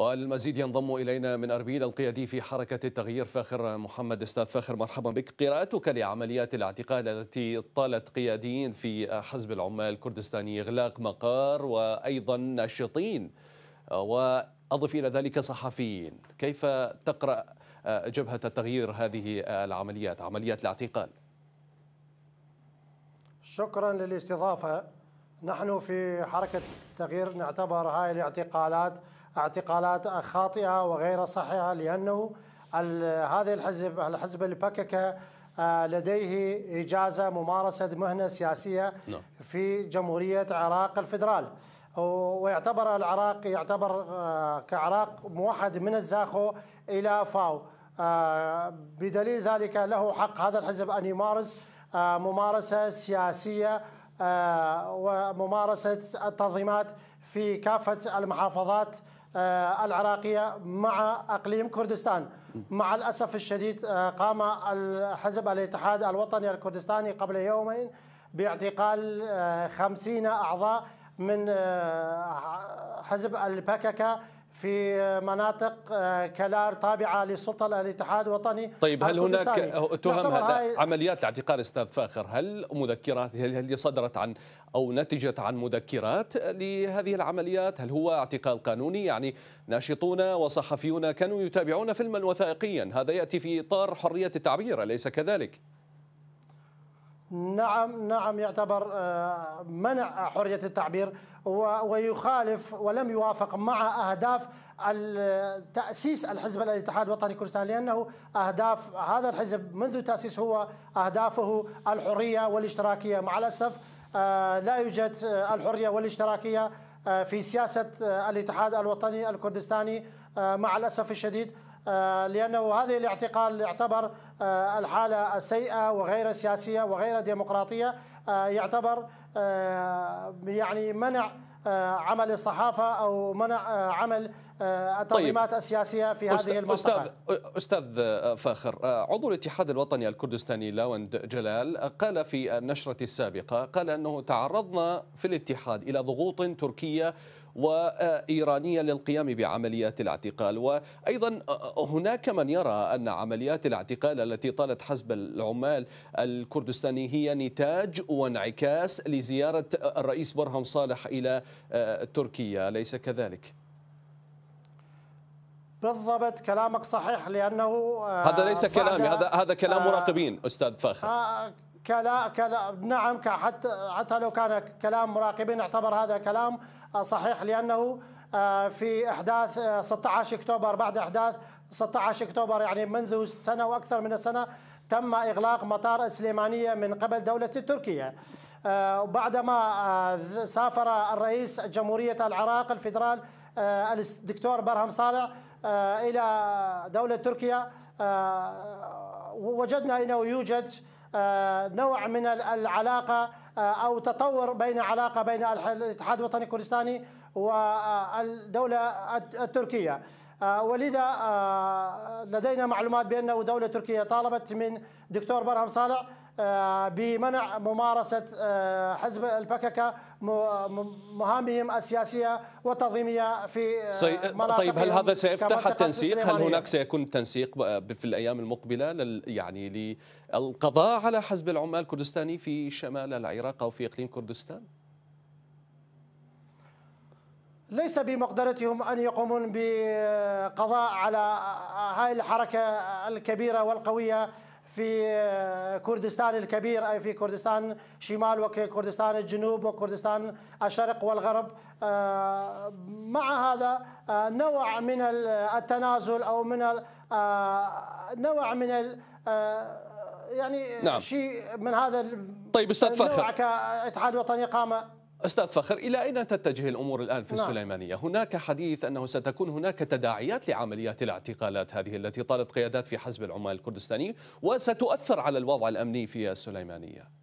والمزيد ينضم إلينا من أربيل القيادي في حركة التغيير فاخر محمد أستاذ فاخر مرحبا بك قراءتك لعمليات الاعتقال التي طالت قياديين في حزب العمال الكردستاني إغلاق مقار وأيضا ناشطين وأضف إلى ذلك صحفيين كيف تقرأ جبهة التغيير هذه العمليات عمليات الاعتقال شكرا للاستضافة نحن في حركة التغيير نعتبر هذه الاعتقالات اعتقالات خاطئه وغير صحيحه لانه هذا الحزب الحزب البككه آه، لديه اجازه ممارسه مهنه سياسيه نعم. في جمهوريه عراق الفدرال ويعتبر العراق يعتبر آه، كعراق موحد من الزاخو الى فاو آه، بدليل ذلك له حق هذا الحزب ان يمارس ممارسه سياسيه وممارسه التنظيمات في كافه المحافظات آه، العراقية مع أقليم كردستان مع الأسف الشديد آه، قام حزب الاتحاد الوطني الكردستاني قبل يومين باعتقال آه، خمسين أعضاء من حزب البككة في مناطق آه، كلار تابعه للسلطه الاتحاد الوطني طيب هل هناك تهم عمليات اعتقال استاذ فاخر هل مذكرات هل صدرت عن او نتجت عن مذكرات لهذه العمليات هل هو اعتقال قانوني يعني ناشطون وصحفيون كانوا يتابعون فيلما وثائقيا هذا ياتي في اطار حريه التعبير اليس كذلك نعم نعم يعتبر آه، منع حرية التعبير ويخالف ولم يوافق مع أهداف تأسيس الحزب الاتحاد الوطني كردستان لأنه أهداف هذا الحزب منذ تأسيسه هو أهدافه الحرية والاشتراكية مع الأسف آه، لا يوجد آه، الحرية والاشتراكية في سياسة الاتحاد الوطني الكردستاني مع الأسف الشديد لأنه هذه الاعتقال يعتبر آه، الحالة السيئة وغير السياسية وغير الديمقراطية آه، يعتبر آه، يعني منع عمل الصحافة أو منع عمل آه، طيب. التنظيمات طيب. السياسيه في أستاذ هذه المنطقه استاذ استاذ آه، فاخر آه، عضو الاتحاد الوطني الكردستاني لاوند جلال قال في النشره السابقه قال انه تعرضنا في الاتحاد الى ضغوط تركيه وإيرانية للقيام بعمليات الاعتقال وأيضا هناك من يرى أن عمليات الاعتقال التي طالت حزب العمال الكردستاني هي نتاج وانعكاس لزيارة الرئيس برهم صالح إلى تركيا ليس كذلك؟ بالضبط كلامك صحيح لانه آه، هذا ليس كلامي هذا هذا كلام آه، مراقبين استاذ فاخر آه، كلا كلا نعم حتى حتى لو كان كلام مراقبين اعتبر هذا كلام صحيح لانه في احداث 16 اكتوبر بعد احداث 16 اكتوبر يعني منذ سنه واكثر من سنه تم اغلاق مطار السليمانيه من قبل دوله تركيا وبعدما سافر الرئيس جمهوريه العراق الفدرال آه، الدكتور برهم صالح آه، الى دوله تركيا آه، وجدنا انه يوجد نوع من العلاقه او تطور بين علاقه بين الاتحاد الوطني الكردستاني والدوله التركيه ولذا لدينا معلومات بانه دوله تركيا طالبت من دكتور برهم صالح آه، بمنع ممارسة آه، حزب البككة مهامهم السياسية والتنظيمية في سي... آه، طيب هل هذا سيفتح التنسيق؟ هل هناك سيكون تنسيق في الأيام المقبلة لل... يعني للقضاء على حزب العمال الكردستاني في شمال العراق أو في إقليم كردستان؟ ليس بمقدرتهم ان يقومون بقضاء على هذه الحركه الكبيره والقويه في آه، كردستان الكبير أي في كردستان شمال وكردستان الجنوب وكردستان الشرق والغرب آه، مع هذا آه، نوع من التنازل أو من نوع من يعني نعم. شيء من هذا طيب استاذ فخر كاتحاد وطني قام استاذ فخر الى اين تتجه الامور الان في نعم. السليمانيه؟ هناك حديث انه ستكون هناك تداعيات لعمليات الاعتقالات هذه التي طالت قيادات في حزب العمال الكردستاني وستؤثر على الوضع الامني في السليمانيه.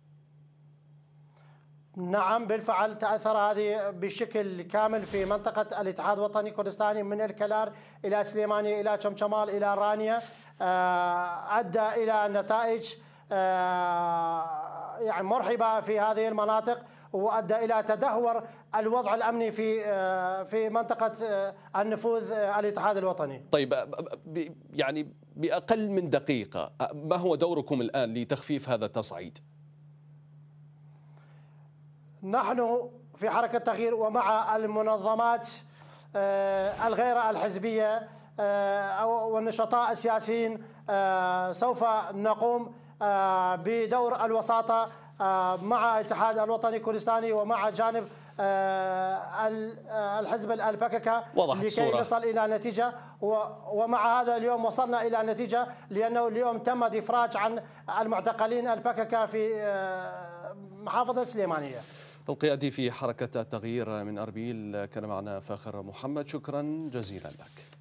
نعم بالفعل تأثر هذه بشكل كامل في منطقة الاتحاد الوطني الكردستاني من الكلار إلى سليمانية إلى شمشمال إلى رانيا آه، أدى إلى نتائج آه، يعني مرحبة في هذه المناطق وادى الى تدهور الوضع الامني في آه، في منطقه آه، النفوذ آه، الاتحاد الوطني. طيب يعني باقل من دقيقه ما هو دوركم الان لتخفيف هذا التصعيد؟ نحن في حركه تغيير ومع المنظمات الغير الحزبيه والنشطاء السياسيين سوف نقوم بدور الوساطه آه، مع الاتحاد الوطني الكردستاني ومع جانب آه، آه، الحزب الباككا لكي نصل إلى نتيجة ومع هذا اليوم وصلنا إلى نتيجة لأنه اليوم تم الافراج عن المعتقلين الباككا في محافظة سليمانية القيادي في حركة التغيير من أربيل كان معنا فاخر محمد شكرا جزيلا لك